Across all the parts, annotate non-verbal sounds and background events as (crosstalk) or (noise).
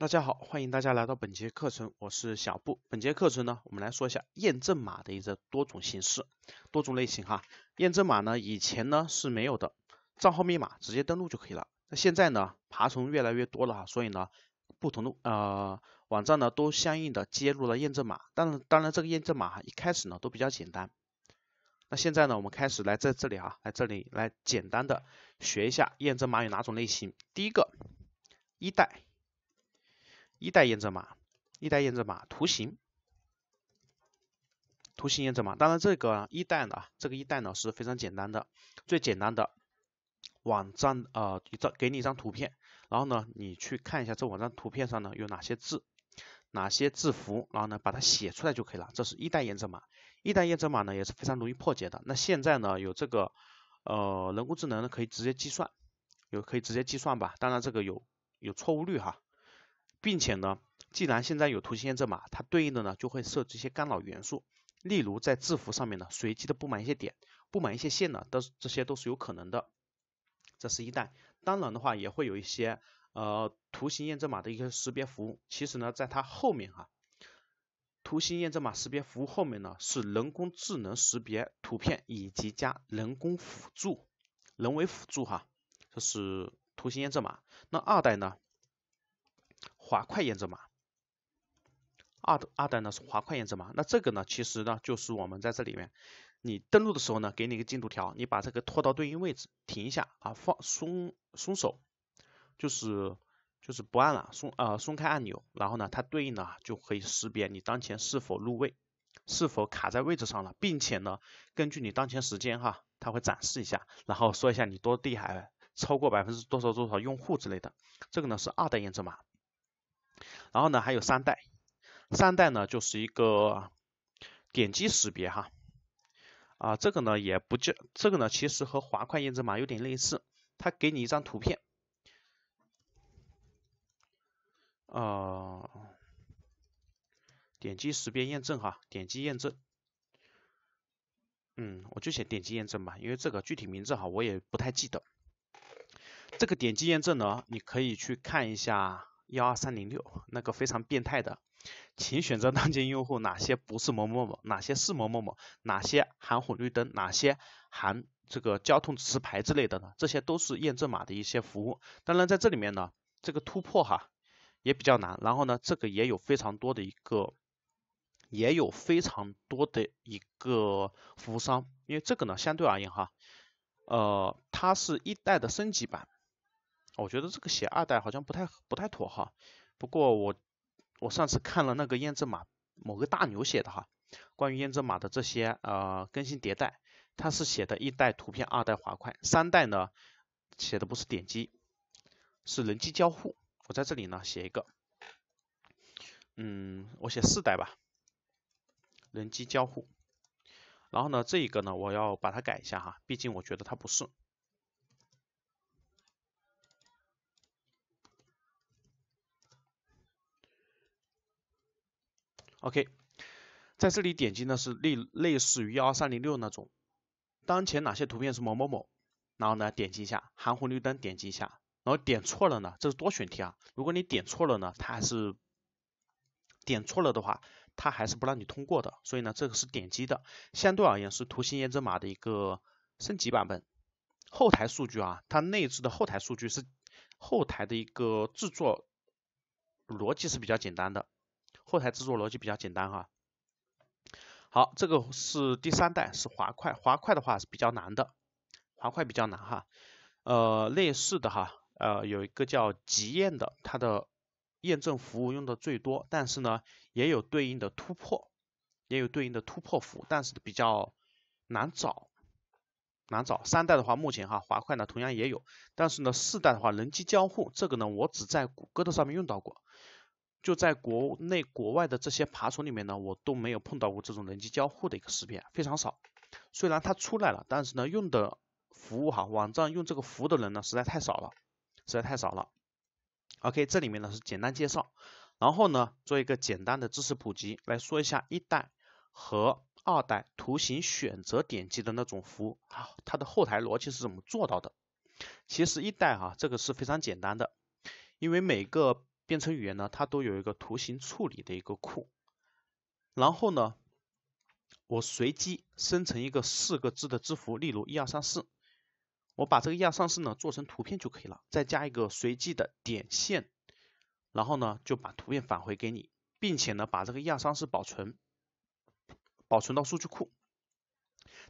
大家好，欢迎大家来到本节课程，我是小布。本节课程呢，我们来说一下验证码的一个多种形式、多种类型哈。验证码呢，以前呢是没有的，账号密码直接登录就可以了。那现在呢，爬虫越来越多了哈，所以呢，不同的呃网站呢都相应的接入了验证码。但是当然这个验证码哈一开始呢都比较简单。那现在呢，我们开始来在这里哈，来这里来简单的学一下验证码有哪种类型。第一个，一代。一代验证码，一代验证码图形，图形验证码。当然，这个一代呢，这个一代呢是非常简单的，最简单的网站啊，一张给你一张图片，然后呢，你去看一下这网站图片上呢有哪些字，哪些字符，然后呢把它写出来就可以了。这是一代验证码，一代验证码呢也是非常容易破解的。那现在呢有这个呃人工智能呢可以直接计算，有可以直接计算吧？当然这个有有错误率哈。并且呢，既然现在有图形验证码，它对应的呢就会设置一些干扰元素，例如在字符上面呢随机的布满一些点，布满一些线呢，都是这些都是有可能的。这是一代，当然的话也会有一些呃图形验证码的一个识别服务。其实呢，在它后面哈，图形验证码识别服务后面呢是人工智能识别图片以及加人工辅助，人为辅助哈。这是图形验证码，那二代呢？滑块验证码，二二代呢是滑块验证码。那这个呢，其实呢就是我们在这里面，你登录的时候呢，给你一个进度条，你把这个拖到对应位置，停一下啊，放松松手，就是就是不按了，松呃松开按钮，然后呢，它对应的就可以识别你当前是否入位，是否卡在位置上了，并且呢，根据你当前时间哈，它会展示一下，然后说一下你多厉害，超过百分之多少多少用户之类的。这个呢是二代验证码。然后呢，还有三代，三代呢就是一个点击识别哈，啊，这个呢也不叫，这个呢其实和滑块验证码有点类似，它给你一张图片，啊，点击识别验证哈，点击验证，嗯，我就写点击验证吧，因为这个具体名字哈我也不太记得，这个点击验证呢，你可以去看一下。幺二三零六那个非常变态的，请选择当前用户哪些不是某某某，哪些是某某某，哪些含红绿灯，哪些含这个交通指示牌之类的呢？这些都是验证码的一些服务。当然，在这里面呢，这个突破哈也比较难。然后呢，这个也有非常多的一个，也有非常多的一个服务商，因为这个呢相对而言哈，呃，它是一代的升级版。我觉得这个写二代好像不太不太妥哈，不过我我上次看了那个验证码某个大牛写的哈，关于验证码的这些呃更新迭代，他是写的一代图片，二代滑块，三代呢写的不是点击，是人机交互。我在这里呢写一个，嗯，我写四代吧，人机交互。然后呢这一个呢我要把它改一下哈，毕竟我觉得它不是。OK，在这里点击呢是类类似于幺二三零六那种，当前哪些图片是某某某，然后呢点击一下，含红绿灯点击一下，然后点错了呢，这是多选题啊，如果你点错了呢，它还是点错了的话，它还是不让你通过的，所以呢这个是点击的，相对而言是图形验证码的一个升级版本，后台数据啊，它内置的后台数据是后台的一个制作逻辑是比较简单的。后台制作逻辑比较简单哈，好，这个是第三代，是滑块，滑块的话是比较难的，滑块比较难哈，呃，类似的哈，呃，有一个叫极验的，它的验证服务用的最多，但是呢，也有对应的突破，也有对应的突破服务，但是比较难找，难找。三代的话，目前哈，滑块呢同样也有，但是呢，四代的话，人机交互这个呢，我只在谷歌的上面用到过。就在国内国外的这些爬虫里面呢，我都没有碰到过这种人机交互的一个视频，非常少。虽然它出来了，但是呢，用的服务哈，网站用这个服务的人呢，实在太少了，实在太少了。OK，这里面呢是简单介绍，然后呢做一个简单的知识普及，来说一下一代和二代图形选择点击的那种服务，啊，它的后台逻辑是怎么做到的？其实一代哈，这个是非常简单的，因为每个。编程语言呢，它都有一个图形处理的一个库。然后呢，我随机生成一个四个字的字符，例如一二三四。我把这个一二三四呢做成图片就可以了，再加一个随机的点线，然后呢就把图片返回给你，并且呢把这个一二三四保存保存到数据库。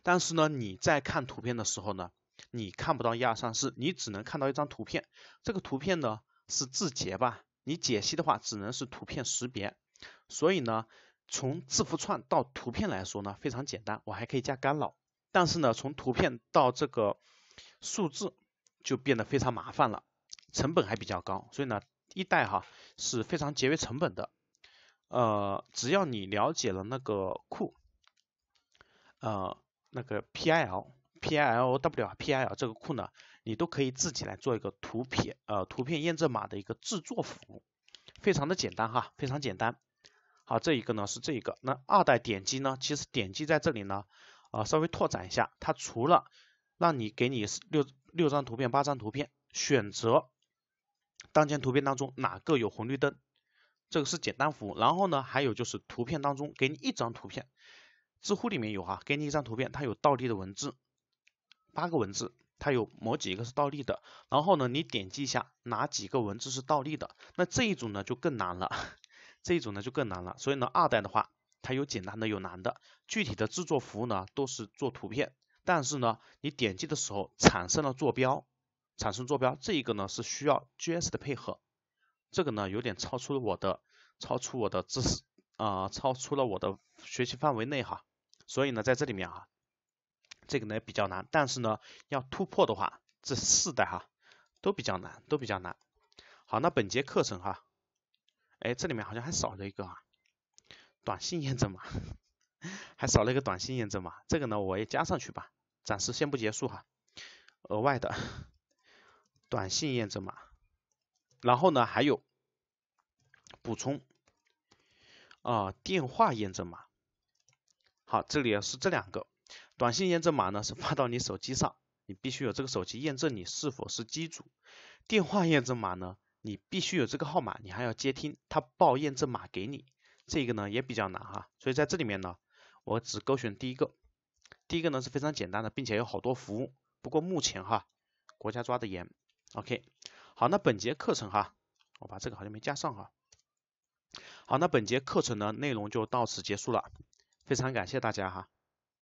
但是呢你在看图片的时候呢，你看不到一二三四，你只能看到一张图片。这个图片呢是字节吧？你解析的话，只能是图片识别，所以呢，从字符串到图片来说呢，非常简单。我还可以加干扰，但是呢，从图片到这个数字就变得非常麻烦了，成本还比较高。所以呢，一代哈是非常节约成本的。呃，只要你了解了那个库，呃，那个 PIL PILW PIL 这个库呢。你都可以自己来做一个图片，呃，图片验证码的一个制作服务，非常的简单哈，非常简单。好，这一个呢是这一个，那二代点击呢，其实点击在这里呢，啊，稍微拓展一下，它除了让你给你六六张图片、八张图片，选择当前图片当中哪个有红绿灯，这个是简单服务。然后呢，还有就是图片当中给你一张图片，知乎里面有哈，给你一张图片，它有倒立的文字，八个文字。它有某几个是倒立的，然后呢，你点击一下哪几个文字是倒立的？那这一组呢就更难了，(laughs) 这一组呢就更难了。所以呢，二代的话，它有简单的，有难的。具体的制作服务呢，都是做图片，但是呢，你点击的时候产生了坐标，产生坐标，这一个呢是需要 GS 的配合，这个呢有点超出我的，超出我的知识啊，超出了我的学习范围内哈。所以呢，在这里面啊。这个呢比较难，但是呢要突破的话，这四代哈都比较难，都比较难。好，那本节课程哈，哎，这里面好像还少了一个啊，短信验证码，(laughs) 还少了一个短信验证码，这个呢我也加上去吧，暂时先不结束哈，额外的 (laughs) 短信验证码，然后呢还有补充啊电话验证码，好，这里是这两个。短信验证码呢是发到你手机上，(laughs) 你必须有这个手机验证你是否是机主。电话验证码呢，你必须有这个号码，你还要接听他报验证码给你，这个呢也比较难哈。所以在这里面呢，我只勾选第一个。第一个呢是非常简单的，并且有好多服务。不过目前哈，国家抓的严。OK，好，那本节课程哈，我把这个好像没加上哈。好，那本节课程的内容就到此结束了，非常感谢大家哈。